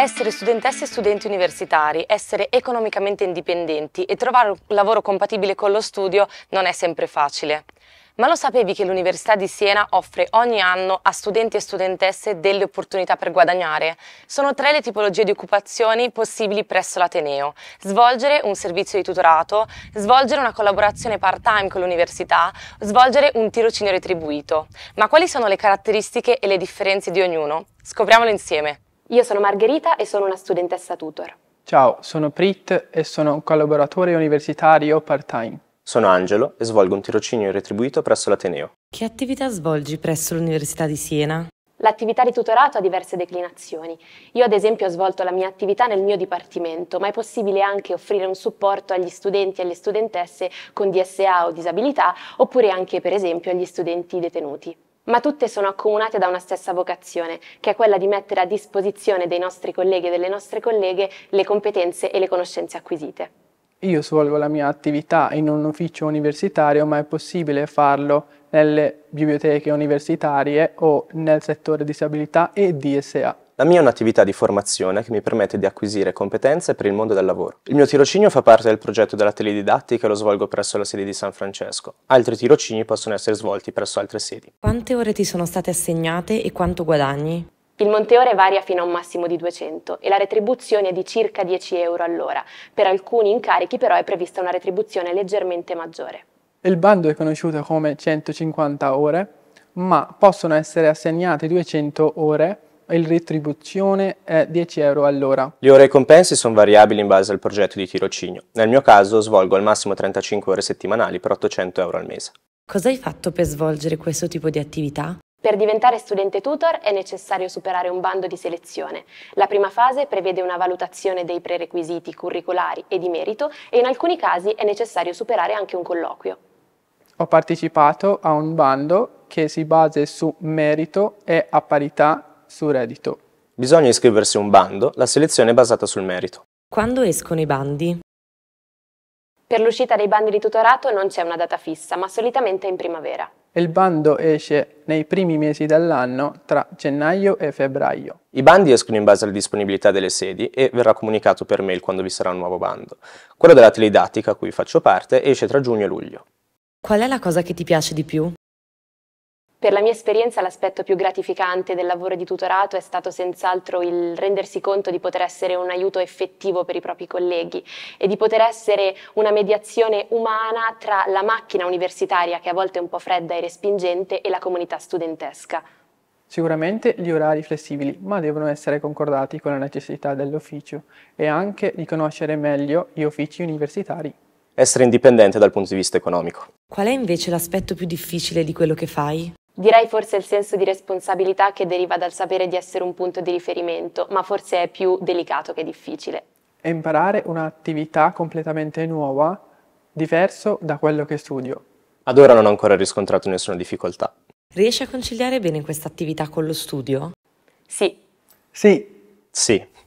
Essere studentesse e studenti universitari, essere economicamente indipendenti e trovare un lavoro compatibile con lo studio non è sempre facile. Ma lo sapevi che l'Università di Siena offre ogni anno a studenti e studentesse delle opportunità per guadagnare? Sono tre le tipologie di occupazioni possibili presso l'Ateneo. Svolgere un servizio di tutorato, svolgere una collaborazione part-time con l'università, svolgere un tirocinio retribuito. Ma quali sono le caratteristiche e le differenze di ognuno? Scopriamolo insieme! Io sono Margherita e sono una studentessa tutor. Ciao, sono Prit e sono un collaboratore universitario part-time. Sono Angelo e svolgo un tirocinio retribuito presso l'Ateneo. Che attività svolgi presso l'Università di Siena? L'attività di tutorato ha diverse declinazioni. Io ad esempio ho svolto la mia attività nel mio dipartimento, ma è possibile anche offrire un supporto agli studenti e alle studentesse con DSA o disabilità, oppure anche per esempio agli studenti detenuti ma tutte sono accomunate da una stessa vocazione, che è quella di mettere a disposizione dei nostri colleghi e delle nostre colleghe le competenze e le conoscenze acquisite. Io svolgo la mia attività in un ufficio universitario, ma è possibile farlo nelle biblioteche universitarie o nel settore disabilità e DSA. La mia è un'attività di formazione che mi permette di acquisire competenze per il mondo del lavoro. Il mio tirocinio fa parte del progetto della teledidattica e lo svolgo presso la sede di San Francesco. Altri tirocini possono essere svolti presso altre sedi. Quante ore ti sono state assegnate e quanto guadagni? Il monteore varia fino a un massimo di 200 e la retribuzione è di circa 10 euro all'ora. Per alcuni incarichi però è prevista una retribuzione leggermente maggiore. Il bando è conosciuto come 150 ore, ma possono essere assegnate 200 ore il retribuzione è 10 euro all'ora. Le ore e compensi sono variabili in base al progetto di tirocinio. Nel mio caso svolgo al massimo 35 ore settimanali per 800 euro al mese. Cosa hai fatto per svolgere questo tipo di attività? Per diventare studente tutor è necessario superare un bando di selezione. La prima fase prevede una valutazione dei prerequisiti curricolari e di merito e in alcuni casi è necessario superare anche un colloquio. Ho partecipato a un bando che si base su merito e a parità su Reddito. Bisogna iscriversi a un bando, la selezione è basata sul merito. Quando escono i bandi? Per l'uscita dei bandi di tutorato non c'è una data fissa, ma solitamente in primavera. Il bando esce nei primi mesi dell'anno, tra gennaio e febbraio. I bandi escono in base alla disponibilità delle sedi e verrà comunicato per mail quando vi sarà un nuovo bando. Quello della teledattica, a cui faccio parte, esce tra giugno e luglio. Qual è la cosa che ti piace di più? Per la mia esperienza l'aspetto più gratificante del lavoro di tutorato è stato senz'altro il rendersi conto di poter essere un aiuto effettivo per i propri colleghi e di poter essere una mediazione umana tra la macchina universitaria, che a volte è un po' fredda e respingente, e la comunità studentesca. Sicuramente gli orari flessibili, ma devono essere concordati con la necessità dell'ufficio e anche di conoscere meglio gli uffici universitari essere indipendente dal punto di vista economico. Qual è invece l'aspetto più difficile di quello che fai? Direi forse il senso di responsabilità che deriva dal sapere di essere un punto di riferimento, ma forse è più delicato che difficile. E imparare un'attività completamente nuova, diverso da quello che studio. Ad ora non ho ancora riscontrato nessuna difficoltà. Riesci a conciliare bene questa attività con lo studio? Sì. Sì. Sì.